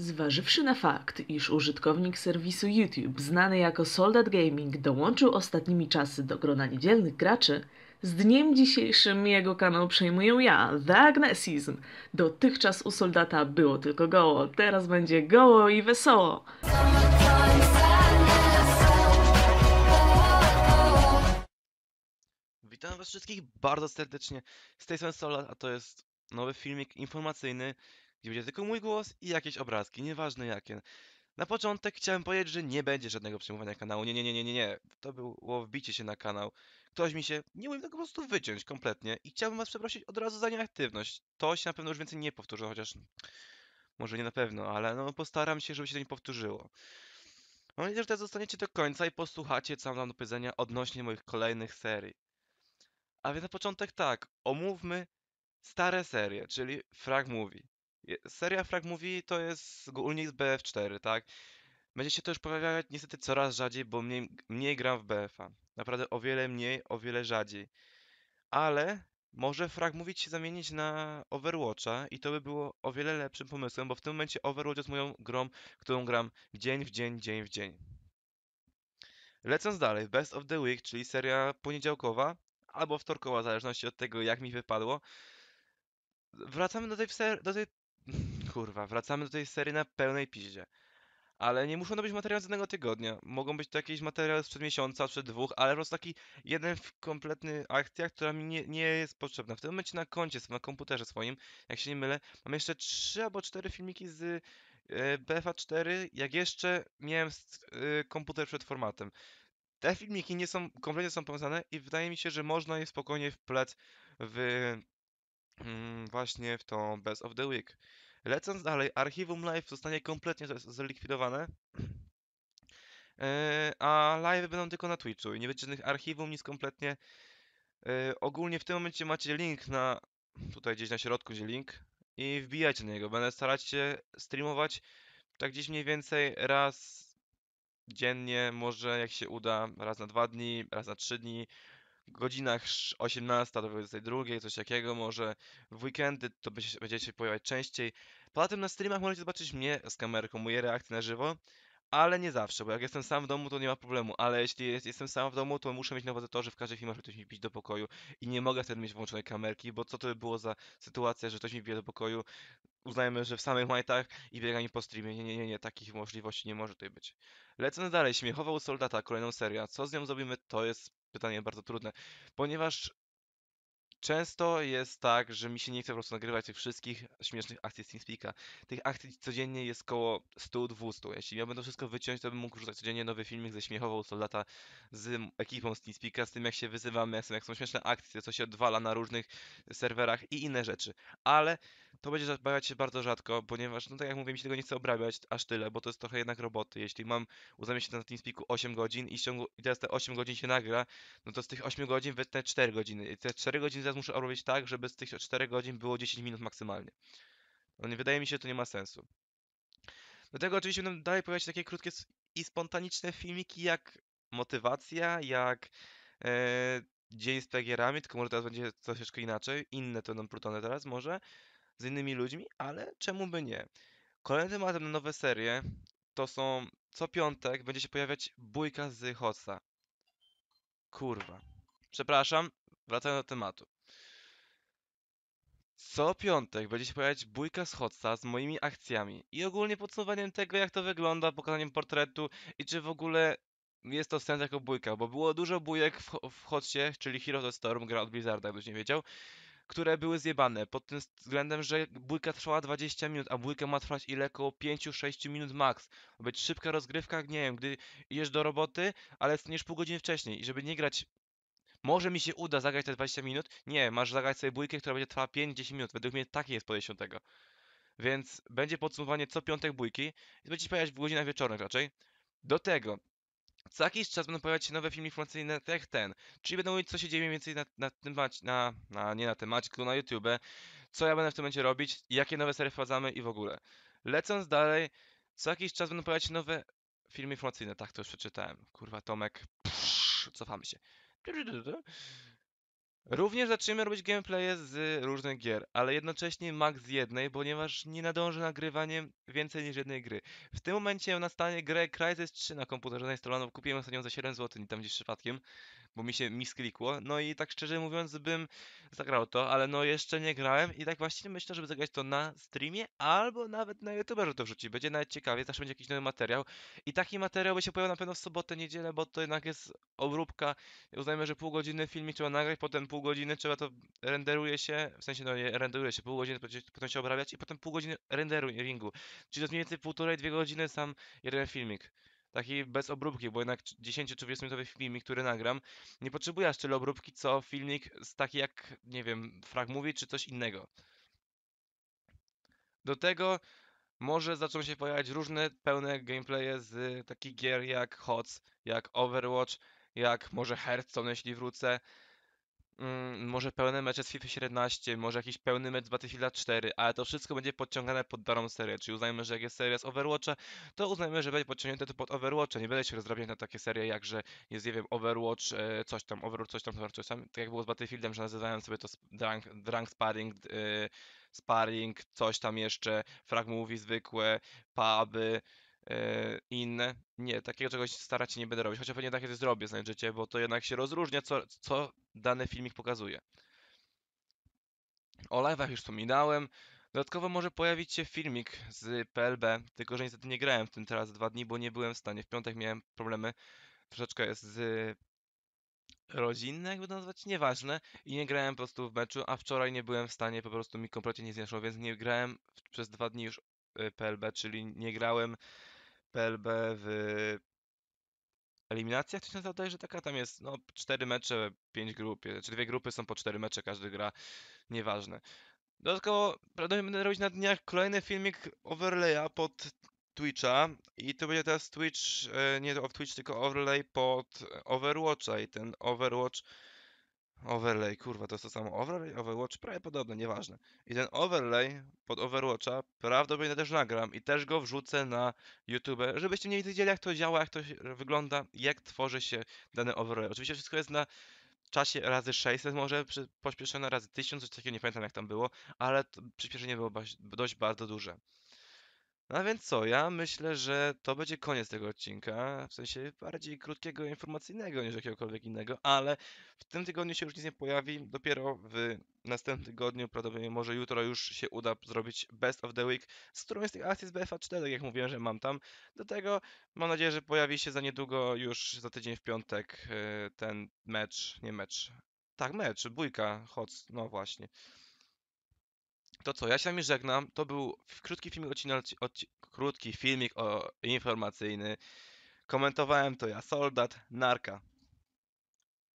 Zważywszy na fakt, iż użytkownik serwisu YouTube, znany jako Soldat Gaming, dołączył ostatnimi czasy do grona niedzielnych graczy, z dniem dzisiejszym jego kanał przejmuję ja, The Agnesizm. Dotychczas u Soldata było tylko goło, teraz będzie goło i wesoło. Witam was wszystkich bardzo serdecznie, z tej strony Soldat, a to jest nowy filmik informacyjny gdzie będzie tylko mój głos i jakieś obrazki, nieważne jakie. Na początek chciałem powiedzieć, że nie będzie żadnego przejmowania kanału. Nie, nie, nie, nie, nie, nie. To było wbicie się na kanał. Ktoś mi się, nie umiem tego po prostu wyciąć kompletnie i chciałbym was przeprosić od razu za nieaktywność. To się na pewno już więcej nie powtórzy, chociaż może nie na pewno, ale no postaram się, żeby się to nie powtórzyło. Mam nadzieję, że teraz zostaniecie do końca i posłuchacie, co mam do powiedzenia odnośnie moich kolejnych serii. A więc na początek tak, omówmy stare serie, czyli Frag Movie. Seria Frag mówi to jest ogólnie BF4, tak? Będzie się to już pojawiać niestety coraz rzadziej, bo mniej, mniej gram w BFA. Naprawdę o wiele mniej, o wiele rzadziej. Ale może Frag mówić się zamienić na Overwatcha i to by było o wiele lepszym pomysłem, bo w tym momencie Overwatch jest moją grą, którą gram dzień w dzień, dzień w dzień. Lecąc dalej, Best of the Week, czyli seria poniedziałkowa albo wtorkowa, w zależności od tego, jak mi wypadło. Wracamy do tej, do tej Kurwa, wracamy do tej serii na pełnej piździe. Ale nie muszą to być materiały z jednego tygodnia. Mogą być to jakieś materiały sprzed miesiąca, sprzed dwóch, ale po prostu taki jeden kompletny akcja, która mi nie, nie jest potrzebna. W tym momencie na koncie, na komputerze swoim, jak się nie mylę, mam jeszcze trzy albo cztery filmiki z e, BFA4, jak jeszcze miałem e, komputer przed formatem. Te filmiki nie są, kompletnie są powiązane i wydaje mi się, że można je spokojnie wplec w Mm, właśnie w tą Best of the Week. Lecąc dalej, archiwum live zostanie kompletnie zlikwidowane. Yy, a live będą tylko na Twitchu i nie będzie żadnych archiwum, nic kompletnie. Yy, ogólnie w tym momencie macie link na. Tutaj gdzieś na środku gdzie link. I wbijajcie na niego. Będę starać się streamować tak gdzieś mniej więcej raz dziennie, może jak się uda, raz na dwa dni, raz na trzy dni godzinach 18 do 22, coś takiego może. W weekendy to będziecie się pojawiać częściej. Poza tym na streamach możecie zobaczyć mnie z kamerką, moje reakcje na żywo, ale nie zawsze, bo jak jestem sam w domu, to nie ma problemu, ale jeśli jest, jestem sam w domu, to muszę mieć nowe to, że w każdej chwili może ktoś mi pić do pokoju i nie mogę wtedy mieć włączonej kamerki, bo co to by było za sytuacja, że ktoś mi bije do pokoju, uznajemy, że w samych majtach i bieganie po streamie. Nie, nie, nie, nie, takich możliwości nie może tutaj być. Lecę dalej, Śmiechował Soldata, kolejną serię. Co z nią zrobimy, to jest pytanie bardzo trudne, ponieważ często jest tak, że mi się nie chce po prostu nagrywać tych wszystkich śmiesznych akcji z TeamSpeak'a. Tych akcji codziennie jest około 100-200. Jeśli miałbym to wszystko wyciąć, to bym mógł rzucać codziennie nowy filmik ze śmiechową soldata z ekipą z TeamSpeak'a, z tym jak się wyzywamy, jak są, jak są śmieszne akcje, co się odwala na różnych serwerach i inne rzeczy. Ale to będzie zabawiać się bardzo rzadko, ponieważ, no tak jak mówię, mi się tego nie chce obrabiać aż tyle, bo to jest trochę jednak roboty. Jeśli mam uzamieć na TeamSpeaku 8 godzin i, ciągu, i teraz te 8 godzin się nagra, no to z tych 8 godzin wytnę 4 godziny. I te 4 godziny teraz muszę robić tak, żeby z tych 4 godzin było 10 minut maksymalnie. No nie wydaje mi się, że to nie ma sensu. Do tego oczywiście będą dalej pojawiać się takie krótkie i spontaniczne filmiki jak motywacja, jak e, dzień z pegierami, tylko może teraz będzie troszeczkę inaczej, inne to będą plutone teraz może z innymi ludźmi, ale czemu by nie? Kolejnym tematem na nowe serie to są co piątek będzie się pojawiać bójka z Hotsa. Kurwa. Przepraszam, wracając do tematu. Co piątek będzie się pojawiać bójka z Hotsa z moimi akcjami i ogólnie podsumowaniem tego, jak to wygląda, pokazaniem portretu i czy w ogóle jest to sens jako bójka, bo było dużo bójek w, w Hotsie, czyli Heroes of Storm, gra od Blizzarda, jakbyś nie wiedział które były zjebane pod tym względem, że bójka trwała 20 minut, a bójka ma trwać ile? Około 5-6 minut max. być szybka rozgrywka, nie wiem, gdy idziesz do roboty, ale staniesz pół godziny wcześniej i żeby nie grać może mi się uda zagrać te 20 minut? Nie, masz zagrać sobie bójkę, która będzie trwała 5-10 minut. Według mnie takie jest podejście tego. Więc będzie podsumowanie co piątek bójki i będzie się pojawiać w godzinach wieczornych raczej. Do tego co jakiś czas będą pojawiać się nowe filmy informacyjne tak jak ten, czyli będą mówić co się dzieje mniej więcej na, na tym macie, na, na, nie na tym macie, tylko na YouTube, co ja będę w tym momencie robić, jakie nowe serie wprowadzamy i w ogóle. Lecąc dalej, co jakiś czas będą pojawiać się nowe filmy informacyjne, tak to już przeczytałem. Kurwa Tomek, Psz, cofamy się. Również zaczniemy robić gameplaye z różnych gier, ale jednocześnie max jednej, ponieważ nie nadążę nagrywaniem więcej niż jednej gry. W tym momencie na stanie grę Crysis 3 na komputerze zainstalowaną, kupiłem ostatnio za 7 zł, nie tam gdzieś przypadkiem, bo mi się misklikło. No i tak szczerze mówiąc bym zagrał to, ale no jeszcze nie grałem i tak właśnie myślę, żeby zagrać to na streamie albo nawet na YouTube, to wrzucić. Będzie nawet ciekawie, zawsze będzie jakiś nowy materiał. I taki materiał by się pojawił na pewno w sobotę, niedzielę, bo to jednak jest obróbka, uznajmy, że pół godziny filmik trzeba nagrać, potem pół godziny trzeba to renderuje się, w sensie no nie renderuje się, pół godziny potem się obrabiać i potem pół godziny ringu. Czyli to jest mniej więcej półtorej, dwie godziny sam jeden filmik. Taki bez obróbki, bo jednak 10 20 minutowy filmik, który nagram, nie potrzebuje aż tyle obróbki, co filmik z taki jak, nie wiem, frag mówi czy coś innego. Do tego może zaczną się pojawiać różne pełne gameplaye z takich gier jak HOTS, jak Overwatch, jak może Hearthstone, jeśli wrócę, mm, może pełne mecze z FIFA 17, może jakiś pełny mecz z Battlefielda 4, ale to wszystko będzie podciągane pod daną serię, czyli uznajmy, że jak jest seria z Overwatcha, to uznajmy, że będzie podciągnięte to pod Overwatcha, nie będę się rozdrabiać na takie serie jak, że jest, nie wiem, Overwatch, e, coś tam, Overwatch, coś tam, coś tam, tak jak było z Battlefieldem, że nazywałem sobie to drunk, drunk sparring, e, sparring, coś tam jeszcze, frag movie zwykłe, puby, E, inne. Nie, takiego czegoś starać się nie będę robić, chociaż pewnie takie zrobię, znajdziecie, bo to jednak się rozróżnia, co, co dany filmik pokazuje. O live'ach już wspominałem. Dodatkowo może pojawić się filmik z PLB, tylko że niestety nie grałem w tym teraz dwa dni, bo nie byłem w stanie. W piątek miałem problemy, troszeczkę jest z rodzinne, jakby to nazwać, nieważne. I nie grałem po prostu w meczu, a wczoraj nie byłem w stanie, po prostu mi kompletnie nie zniosło, więc nie grałem przez dwa dni już e, PLB, czyli nie grałem PLB w eliminacjach, to się zadaje, że taka tam jest, no, cztery mecze, pięć grup, czy dwie grupy są po cztery mecze, każdy gra, nieważne. Dodatkowo prawdopodobnie będę robić na dniach kolejny filmik overlaya pod Twitcha i to będzie teraz Twitch, e, nie to Twitch, tylko overlay pod Overwatcha i ten Overwatch Overlay, kurwa, to jest to samo. Overlay, Overwatch, prawie podobne, nieważne. I ten overlay pod Overwatcha prawdopodobnie też nagram i też go wrzucę na YouTube, żebyście mniej wiedzieli, jak to działa, jak to wygląda, jak tworzy się dany overlay. Oczywiście wszystko jest na czasie razy 600 może pośpieszone, razy 1000, coś takiego, nie pamiętam jak tam było, ale przyspieszenie było dość bardzo duże. No więc co, ja myślę, że to będzie koniec tego odcinka, w sensie bardziej krótkiego, informacyjnego niż jakiegokolwiek innego, ale w tym tygodniu się już nic nie pojawi, dopiero w następnym tygodniu, prawdopodobnie może jutro już się uda zrobić Best of the Week z którą jest tych akcji z BFA4, jak mówiłem, że mam tam. Do tego mam nadzieję, że pojawi się za niedługo, już za tydzień w piątek, e, ten mecz, nie mecz, tak mecz, bójka, choć no właśnie. To co, ja się z nami żegnam. To był krótki filmik, odcinek, krótki filmik o, informacyjny. Komentowałem to ja, Soldat Narka.